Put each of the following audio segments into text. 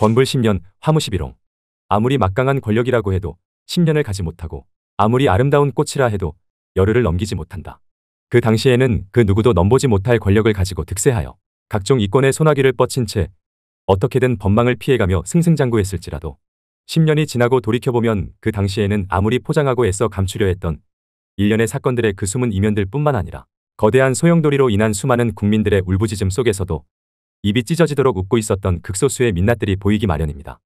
번불 10년 화무 11홍 아무리 막강한 권력이라고 해도 10년을 가지 못하고 아무리 아름다운 꽃이라 해도 열흘을 넘기지 못한다. 그 당시에는 그 누구도 넘보지 못할 권력을 가지고 득세하여 각종 이권의 소나기를 뻗친 채 어떻게든 법망을 피해가며 승승장구했을지라도 10년이 지나고 돌이켜보면 그 당시에는 아무리 포장하고 애써 감추려 했던 일련의 사건들의 그 숨은 이면들 뿐만 아니라 거대한 소용돌이로 인한 수많은 국민들의 울부짖음 속에서도 입이 찢어지도록 웃고 있었던 극소수의 민낯들이 보이기 마련입니다.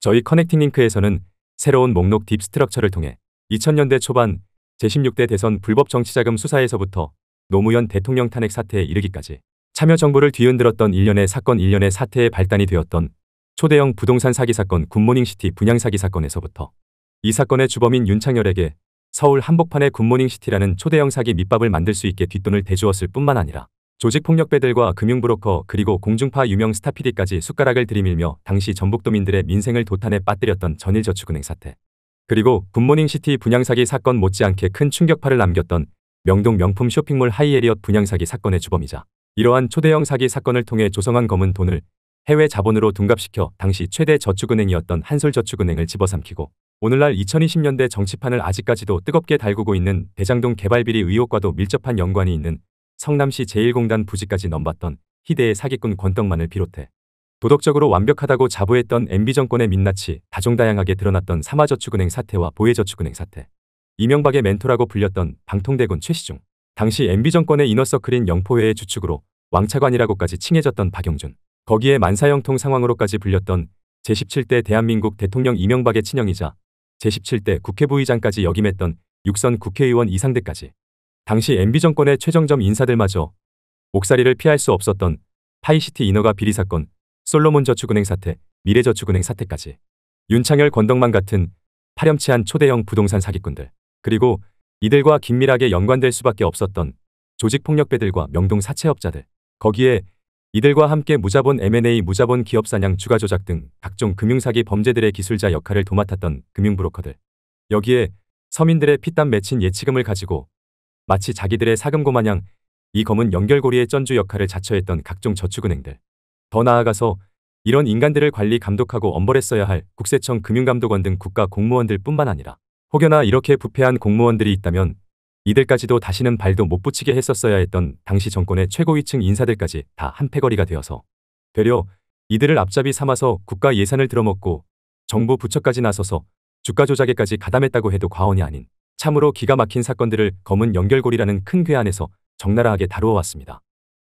저희 커넥팅 링크에서는 새로운 목록 딥 스트럭처를 통해 2000년대 초반 제16대 대선 불법 정치자금 수사에서부터 노무현 대통령 탄핵 사태에 이르기까지 참여정부를 뒤흔들었던 일련의 사건 일련의 사태의 발단이 되었던 초대형 부동산 사기 사건 굿모닝시티 분양 사기 사건에서부터 이 사건의 주범인 윤창열에게 서울 한복판의 굿모닝시티라는 초대형 사기 밑밥을 만들 수 있게 뒷돈을 대주었을 뿐만 아니라 조직폭력배들과 금융브로커 그리고 공중파 유명 스타피디까지 숟가락을 들이밀며 당시 전북도민들의 민생을 도탄에 빠뜨렸던 전일저축은행 사태. 그리고 굿모닝시티 분양사기 사건 못지않게 큰 충격파를 남겼던 명동 명품 쇼핑몰 하이에리엇 분양사기 사건의 주범이자 이러한 초대형 사기 사건을 통해 조성한 검은 돈을 해외 자본으로 둔갑시켜 당시 최대 저축은행이었던 한솔저축은행을 집어삼키고 오늘날 2020년대 정치판을 아직까지도 뜨겁게 달구고 있는 대장동 개발비리 의혹과도 밀접한 연관이 있는 성남시 제1공단 부지까지 넘봤던 희대의 사기꾼 권떡만을 비롯해 도덕적으로 완벽하다고 자부했던 MB 정권의 민낯이 다종다양하게 드러났던 사마저축은행 사태와 보혜저축은행 사태, 이명박의 멘토라고 불렸던 방통대군 최시중, 당시 MB 정권의 이너서클인 영포회의 주축으로 왕차관이라고까지 칭해졌던 박영준, 거기에 만사형통 상황으로까지 불렸던 제17대 대한민국 대통령 이명박의 친형이자 제17대 국회 부의장까지 역임했던 육선 국회의원 이상대까지 당시 MB 정권의 최정점 인사들마저 옥살이를 피할 수 없었던 파이시티 인허가 비리 사건, 솔로몬 저축은행 사태, 미래저축은행 사태까지 윤창열 권덕만 같은 파렴치한 초대형 부동산 사기꾼들 그리고 이들과 긴밀하게 연관될 수밖에 없었던 조직폭력배들과 명동 사채업자들 거기에 이들과 함께 무자본 M&A, 무자본 기업 사냥, 주가 조작 등 각종 금융사기 범죄들의 기술자 역할을 도맡았던 금융브로커들 여기에 서민들의 피땀 맺힌 예치금을 가지고 마치 자기들의 사금고 마냥 이 검은 연결고리의 전주 역할을 자처했던 각종 저축은행들. 더 나아가서 이런 인간들을 관리 감독하고 엄벌했어야 할 국세청 금융감독원 등 국가 공무원들 뿐만 아니라 혹여나 이렇게 부패한 공무원들이 있다면 이들까지도 다시는 발도 못 붙이게 했었어야 했던 당시 정권의 최고위층 인사들까지 다 한패거리가 되어서 되려 이들을 앞잡이 삼아서 국가 예산을 들어먹고 정부 부처까지 나서서 주가 조작에까지 가담했다고 해도 과언이 아닌 참으로 기가 막힌 사건들을 검은 연결고리라는 큰 괴안에서 적나라하게 다루어 왔습니다.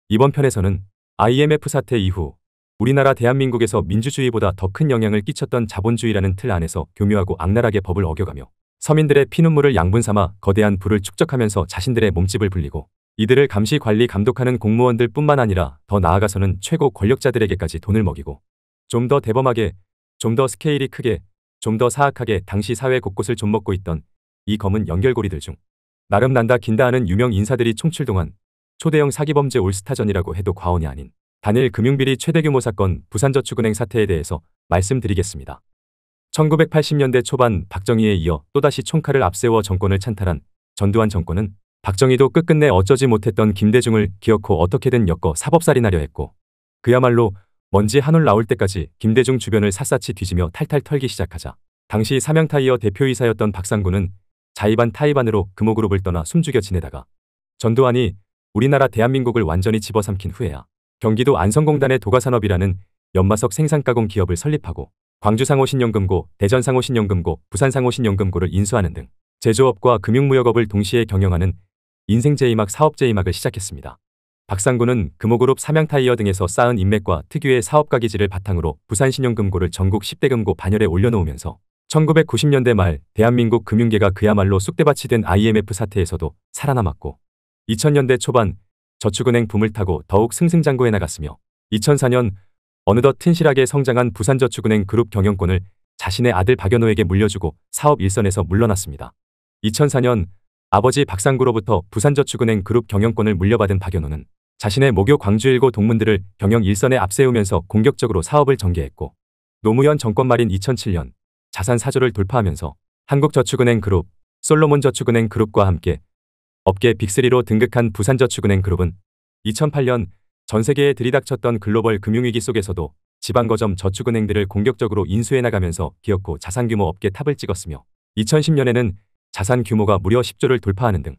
이번 편에서는 IMF 사태 이후 우리나라 대한민국에서 민주주의보다 더 큰 영향을 끼쳤던 자본주의라는 틀 안에서 교묘하고 악랄하게 법을 어겨가며 서민들의 피눈물을 양분 삼아 거대한 부를 축적하면서 자신들의 몸집을 불리고 이들을 감시 관리 감독하는 공무원들 뿐만 아니라 더 나아가서는 최고 권력자들에게까지 돈을 먹이고 좀 더 대범하게, 좀 더 스케일이 크게, 좀 더 사악하게 당시 사회 곳곳을 좀먹고 있던 이 검은 연결고리들 중 나름 난다 긴다 하는 유명 인사들이 총출동한 초대형 사기범죄 올스타전이라고 해도 과언이 아닌 단일 금융비리 최대규모 사건 부산저축은행 사태에 대해서 말씀드리겠습니다. 1980년대 초반 박정희에 이어 또다시 총칼을 앞세워 정권을 찬탈한 전두환 정권은 박정희도 끝끝내 어쩌지 못했던 김대중을 기어코 어떻게든 엮어 사법살인하려 했고 그야말로 먼지 한올 나올 때까지 김대중 주변을 샅샅이 뒤지며 탈탈 털기 시작하자 당시 삼양타이어 대표이사였던 박상구는 자이반 타이반으로 금호그룹을 떠나 숨죽여 지내다가 전두환이 우리나라 대한민국을 완전히 집어삼킨 후에야 경기도 안성공단의 도가산업이라는 연마석 생산가공 기업을 설립하고 광주상호신용금고, 대전상호신용금고, 부산상호신용금고를 인수하는 등 제조업과 금융무역업을 동시에 경영하는 인생 제이막 사업 제이막을 시작했습니다. 박상구는 금호그룹 삼양타이어 등에서 쌓은 인맥과 특유의 사업가 기질을 바탕으로 부산신용금고를 전국 10대 금고 반열에 올려놓으면서 1990년대 말 대한민국 금융계가 그야말로 쑥대밭이 된 IMF 사태에서도 살아남았고 2000년대 초반 저축은행 붐을 타고 더욱 승승장구해 나갔으며 2004년 어느덧 튼실하게 성장한 부산저축은행 그룹 경영권을 자신의 아들 박연호에게 물려주고 사업 일선에서 물러났습니다. 2004년 아버지 박상구로부터 부산저축은행 그룹 경영권을 물려받은 박연호는 자신의 모교 광주일고 동문들을 경영 일선에 앞세우면서 공격적으로 사업을 전개했고 노무현 정권 말인 2007년 자산 사조를 돌파하면서 한국저축은행 그룹, 솔로몬저축은행 그룹과 함께 업계 빅3로 등극한 부산저축은행 그룹은 2008년 전 세계에 들이닥쳤던 글로벌 금융위기 속에서도 지방거점 저축은행들을 공격적으로 인수해 나가면서 기업고 자산규모 업계 탑을 찍었으며 2010년에는 자산 규모가 무려 10조를 돌파하는 등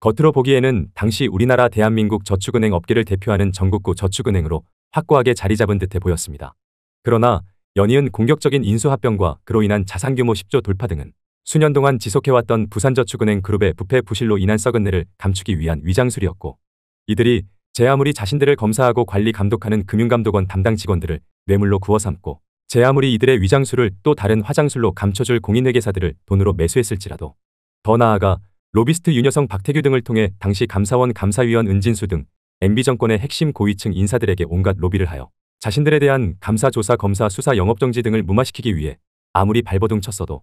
겉으로 보기에는 당시 우리나라 대한민국 저축은행 업계를 대표하는 전국구 저축은행으로 확고하게 자리 잡은 듯해 보였습니다. 그러나 연이은 공격적인 인수합병과 그로 인한 자산규모 10조 돌파 등은 수년 동안 지속해왔던 부산저축은행 그룹의 부패 부실로 인한 썩은 내를 감추기 위한 위장술이었고 이들이 제아무리 자신들을 검사하고 관리 감독하는 금융감독원 담당 직원들을 뇌물로 구워삼고 제아무리 이들의 위장술을 또 다른 화장술로 감춰줄 공인회계사들을 돈으로 매수했을지라도 더 나아가 로비스트 윤여성 박태규 등을 통해 당시 감사원 감사위원 은진수 등 MB정권의 핵심 고위층 인사들에게 온갖 로비를 하여 자신들에 대한 감사, 조사, 검사, 수사, 영업정지 등을 무마시키기 위해 아무리 발버둥 쳤어도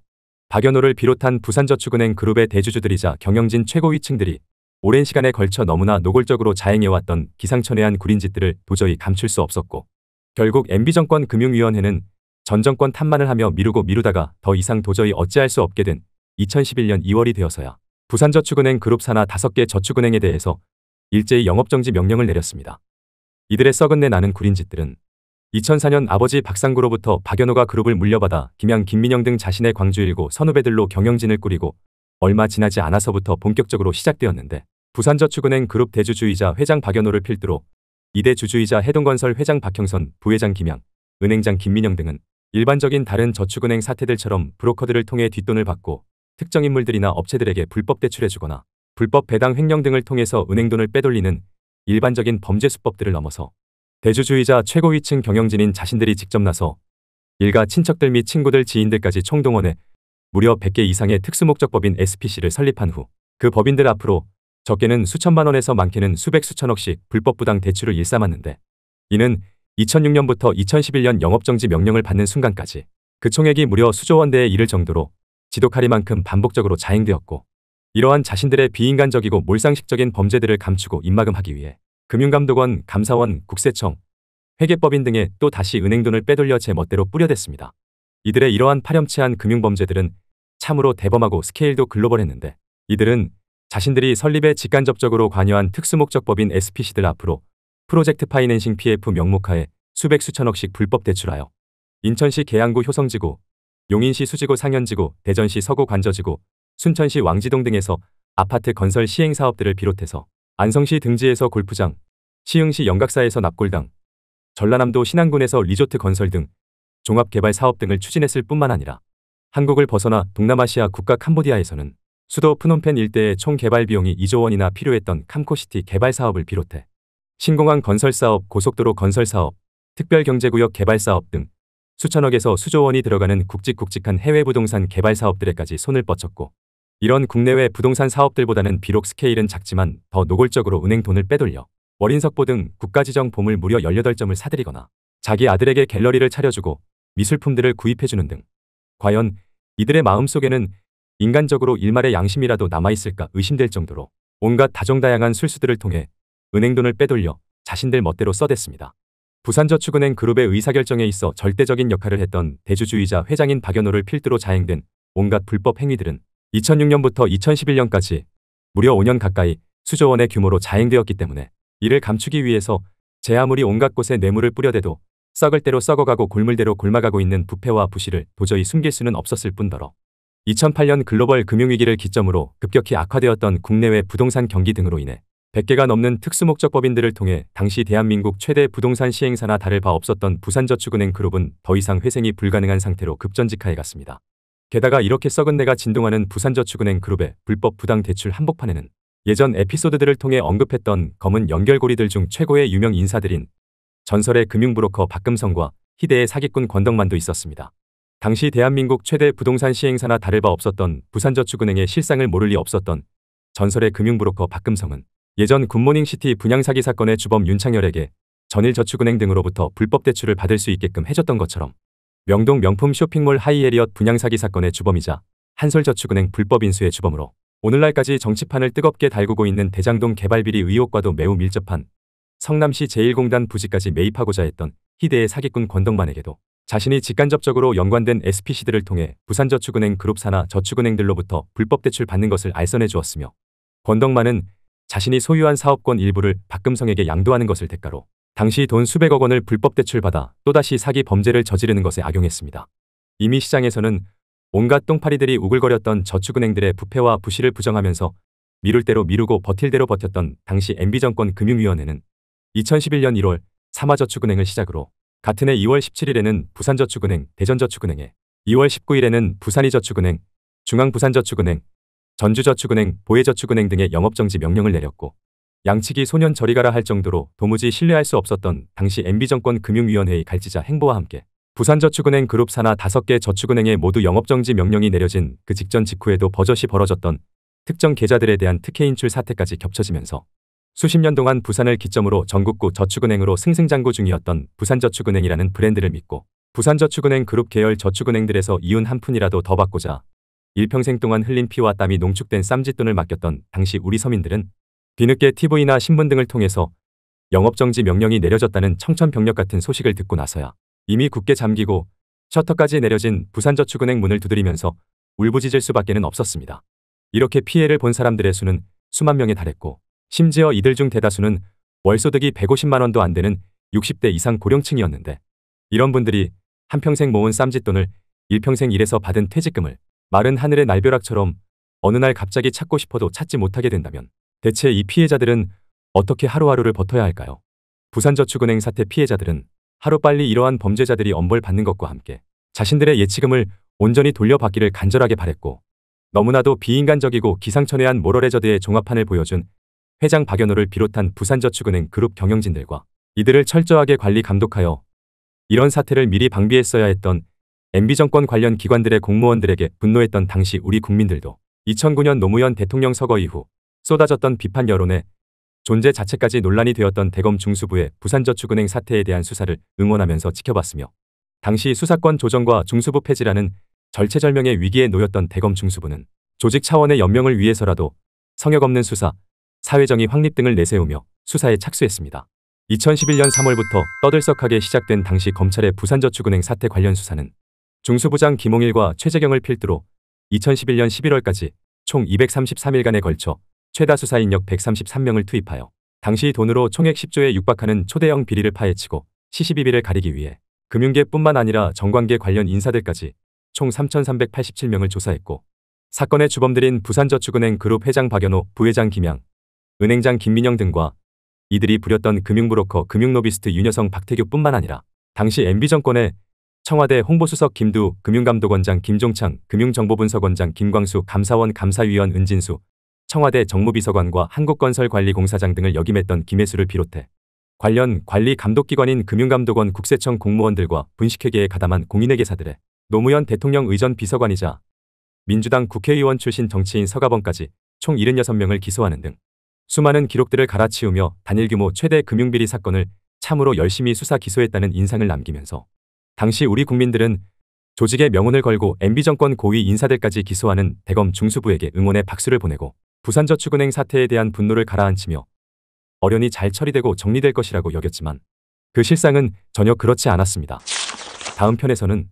박연호를 비롯한 부산저축은행 그룹의 대주주들이자 경영진 최고위층들이 오랜 시간에 걸쳐 너무나 노골적으로 자행해왔던 기상천외한 구린짓들을 도저히 감출 수 없었고 결국 MB정권 금융위원회는 전 정권 탓만을 하며 미루고 미루다가 더 이상 도저히 어찌할 수 없게 된 2011년 2월이 되어서야 부산저축은행 그룹 산하 5개 저축은행에 대해서 일제히 영업정지 명령을 내렸습니다. 이들의 썩은 내 나는 구린짓들은 2004년 아버지 박상구로부터 박연호가 그룹을 물려받아 김양, 김민영 등 자신의 광주일고 선후배들로 경영진을 꾸리고 얼마 지나지 않아서부터 본격적으로 시작되었는데 부산저축은행 그룹 대주주이자 회장 박연호를 필두로 이대 주주이자 해동건설 회장 박형선, 부회장 김양, 은행장 김민영 등은 일반적인 다른 저축은행 사태들처럼 브로커들을 통해 뒷돈을 받고 특정 인물들이나 업체들에게 불법 대출해주거나 불법 배당 횡령 등을 통해서 은행돈을 빼돌리는 일반적인 범죄 수법들을 넘어서 대주주의자 최고위층 경영진인 자신들이 직접 나서 일가 친척들 및 친구들 지인들까지 총동원해 무려 100개 이상의 특수목적법인 SPC를 설립한 후 그 법인들 앞으로 적게는 수천만 원에서 많게는 수백 수천억씩 불법부당 대출을 일삼았는데 이는 2006년부터 2011년 영업정지 명령을 받는 순간까지 그 총액이 무려 수조 원대에 이를 정도로 지독하리만큼 반복적으로 자행되었고 이러한 자신들의 비인간적이고 몰상식적인 범죄들을 감추고 입막음하기 위해 금융감독원, 감사원, 국세청, 회계법인 등에 또 다시 은행돈을 빼돌려 제멋대로 뿌려댔습니다. 이들의 이러한 파렴치한 금융범죄들은 참으로 대범하고 스케일도 글로벌했는데 이들은 자신들이 설립에 직간접적으로 관여한 특수목적법인 SPC들 앞으로 프로젝트 파이낸싱 PF 명목하에 수백 수천억씩 불법 대출하여 인천시 계양구 효성지구, 용인시 수지구 상현지구, 대전시 서구 관저지구, 순천시 왕지동 등에서 아파트 건설 시행사업들을 비롯해서 안성시 등지에서 골프장, 시흥시 영각사에서 납골당, 전라남도 신안군에서 리조트 건설 등 종합개발 사업 등을 추진했을 뿐만 아니라 한국을 벗어나 동남아시아 국가 캄보디아에서는 수도 프놈펜 일대의 총 개발 비용이 2조 원이나 필요했던 캄코시티 개발 사업을 비롯해 신공항 건설 사업, 고속도로 건설 사업, 특별경제구역 개발 사업 등 수천억에서 수조 원이 들어가는 굵직굵직한 해외 부동산 개발 사업들에까지 손을 뻗쳤고 이런 국내외 부동산 사업들보다는 비록 스케일은 작지만 더 노골적으로 은행 돈을 빼돌려 월인석보 등 국가지정 보물 무려 18점을 사들이거나 자기 아들에게 갤러리를 차려주고 미술품들을 구입해주는 등 과연 이들의 마음속에는 인간적으로 일말의 양심이라도 남아있을까 의심될 정도로 온갖 다정다양한 술수들을 통해 은행돈을 빼돌려 자신들 멋대로 써댔습니다. 부산저축은행 그룹의 의사결정에 있어 절대적인 역할을 했던 대주주의자 회장인 박연호를 필두로 자행된 온갖 불법 행위들은 2006년부터 2011년까지 무려 5년 가까이 수조 원의 규모로 자행되었기 때문에 이를 감추기 위해서 제 아무리 온갖 곳에 뇌물을 뿌려대도 썩을 대로 썩어가고 골물대로 곪아가고 있는 부패와 부실을 도저히 숨길 수는 없었을 뿐더러 2008년 글로벌 금융위기를 기점으로 급격히 악화되었던 국내외 부동산 경기 등으로 인해 100개가 넘는 특수목적법인들을 통해 당시 대한민국 최대 부동산 시행사나 다를 바 없었던 부산저축은행 그룹은 더 이상 회생이 불가능한 상태로 급전직하해 갔습니다. 게다가 이렇게 썩은 내가 진동하는 부산저축은행 그룹의 불법 부당 대출 한복판에는 예전 에피소드들을 통해 언급했던 검은 연결고리들 중 최고의 유명 인사들인 전설의 금융브로커 박금성과 희대의 사기꾼 권덕만도 있었습니다. 당시 대한민국 최대 부동산 시행사나 다를 바 없었던 부산저축은행의 실상을 모를 리 없었던 전설의 금융브로커 박금성은 예전 굿모닝시티 분양사기 사건의 주범 윤창열에게 전일저축은행 등으로부터 불법 대출을 받을 수 있게끔 해줬던 것처럼 명동 명품 쇼핑몰 하이에리엇 분양사기 사건의 주범이자 한솔저축은행 불법 인수의 주범으로 오늘날까지 정치판을 뜨겁게 달구고 있는 대장동 개발비리 의혹과도 매우 밀접한 성남시 제1공단 부지까지 매입하고자 했던 희대의 사기꾼 권덕만에게도 자신이 직간접적으로 연관된 SPC들을 통해 부산저축은행 그룹사나 저축은행들로부터 불법 대출 받는 것을 알선해 주었으며 권덕만은 자신이 소유한 사업권 일부를 박금성에게 양도하는 것을 대가로 당시 돈 수백억 원을 불법 대출받아 또다시 사기 범죄를 저지르는 것에 악용했습니다. 이미 시장에서는 온갖 똥파리들이 우글거렸던 저축은행들의 부패와 부실을 부정하면서 미룰 대로 미루고 버틸 대로 버텼던 당시 MB정권 금융위원회는 2011년 1월 사마저축은행을 시작으로 같은 해 2월 17일에는 부산저축은행, 대전저축은행에 2월 19일에는 부산이저축은행, 중앙부산저축은행, 전주저축은행, 보혜저축은행 등의 영업정지 명령을 내렸고 양측이 소년 저리 가라 할 정도로 도무지 신뢰할 수 없었던 당시 MB정권 금융위원회의 갈지자 행보와 함께 부산저축은행 그룹 산하 5개 저축은행에 모두 영업정지 명령이 내려진 그 직전 직후에도 버젓이 벌어졌던 특정 계좌들에 대한 특혜 인출 사태까지 겹쳐지면서 수십 년 동안 부산을 기점으로 전국구 저축은행으로 승승장구 중이었던 부산저축은행이라는 브랜드를 믿고 부산저축은행 그룹 계열 저축은행들에서 이윤 한 푼이라도 더 받고자 일평생 동안 흘린 피와 땀이 농축된 쌈짓돈을 맡겼던 당시 우리 서민들은 뒤늦게 TV나 신문 등을 통해서 영업정지 명령이 내려졌다는 청천벽력 같은 소식을 듣고 나서야 이미 굳게 잠기고 셔터까지 내려진 부산저축은행 문을 두드리면서 울부짖을 수밖에는 없었습니다. 이렇게 피해를 본 사람들의 수는 수만 명에 달했고 심지어 이들 중 대다수는 월소득이 150만 원도 안 되는 60대 이상 고령층이었는데 이런 분들이 한평생 모은 쌈짓돈을 일평생 일해서 받은 퇴직금을 마른 하늘의 날벼락처럼 어느 날 갑자기 찾고 싶어도 찾지 못하게 된다면 대체 이 피해자들은 어떻게 하루하루를 버텨야 할까요? 부산저축은행 사태 피해자들은 하루빨리 이러한 범죄자들이 엄벌받는 것과 함께 자신들의 예치금을 온전히 돌려받기를 간절하게 바랬고 너무나도 비인간적이고 기상천외한 모럴해저드의 종합판을 보여준 회장 박연호를 비롯한 부산저축은행 그룹 경영진들과 이들을 철저하게 관리 감독하여 이런 사태를 미리 방비했어야 했던 MB정권 관련 기관들의 공무원들에게 분노했던 당시 우리 국민들도 2009년 노무현 대통령 서거 이후 쏟아졌던 비판 여론에 존재 자체까지 논란이 되었던 대검 중수부의 부산저축은행 사태에 대한 수사를 응원하면서 지켜봤으며 당시 수사권 조정과 중수부 폐지라는 절체절명의 위기에 놓였던 대검 중수부는 조직 차원의 연명을 위해서라도 성역 없는 수사, 사회정의 확립 등을 내세우며 수사에 착수했습니다. 2011년 3월부터 떠들썩하게 시작된 당시 검찰의 부산저축은행 사태 관련 수사는 중수부장 김홍일과 최재경을 필두로 2011년 11월까지 총 233일간에 걸쳐 최다 수사인력 133명을 투입하여 당시 돈으로 총액 10조에 육박하는 초대형 비리를 파헤치고 시시비비를 가리기 위해 금융계뿐만 아니라 정관계 관련 인사들까지 총 3,387명을 조사했고 사건의 주범들인 부산저축은행 그룹 회장 박연호, 부회장 김양, 은행장 김민영 등과 이들이 부렸던 금융브로커 금융노비스트 윤여성 박태규뿐만 아니라 당시 MB정권의 청와대 홍보수석 김두, 금융감독원장 김종창, 금융정보분석원장 김광수, 감사원 감사위원 은진수, 청와대 정무비서관과 한국건설관리공사장 등을 역임했던 김혜수를 비롯해 관련 관리 감독기관인 금융감독원 국세청 공무원들과 분식회계에 가담한 공인회계사들의 노무현 대통령 의전 비서관이자 민주당 국회의원 출신 정치인 서가범까지 총 76명을 기소하는 등 수많은 기록들을 갈아치우며 단일 규모 최대 금융비리 사건을 참으로 열심히 수사 기소했다는 인상을 남기면서 당시 우리 국민들은 조직의 명운을 걸고 MB정권 고위 인사들까지 기소하는 대검 중수부에게 응원의 박수를 보내고 부산저축은행 사태에 대한 분노를 가라앉히며 어련히 잘 처리되고 정리될 것이라고 여겼지만 그 실상은 전혀 그렇지 않았습니다. 다음 편에서는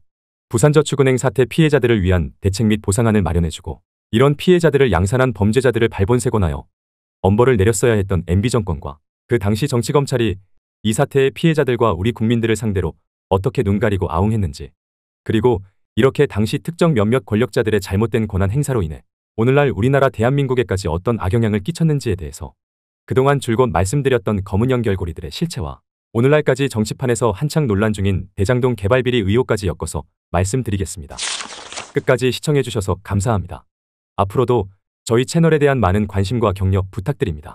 부산저축은행 사태 피해자들을 위한 대책 및 보상안을 마련해주고 이런 피해자들을 양산한 범죄자들을 발본색원하여 엄벌을 내렸어야 했던 MB 정권과 그 당시 정치검찰이 이 사태의 피해자들과 우리 국민들을 상대로 어떻게 눈 가리고 아웅했는지 그리고 이렇게 당시 특정 몇몇 권력자들의 잘못된 권한 행사로 인해 오늘날 우리나라 대한민국에까지 어떤 악영향을 끼쳤는지에 대해서 그동안 줄곧 말씀드렸던 검은 연결고리들의 실체와 오늘날까지 정치판에서 한창 논란 중인 대장동 개발비리 의혹까지 엮어서 말씀드리겠습니다. 끝까지 시청해주셔서 감사합니다. 앞으로도 저희 채널에 대한 많은 관심과 격려 부탁드립니다.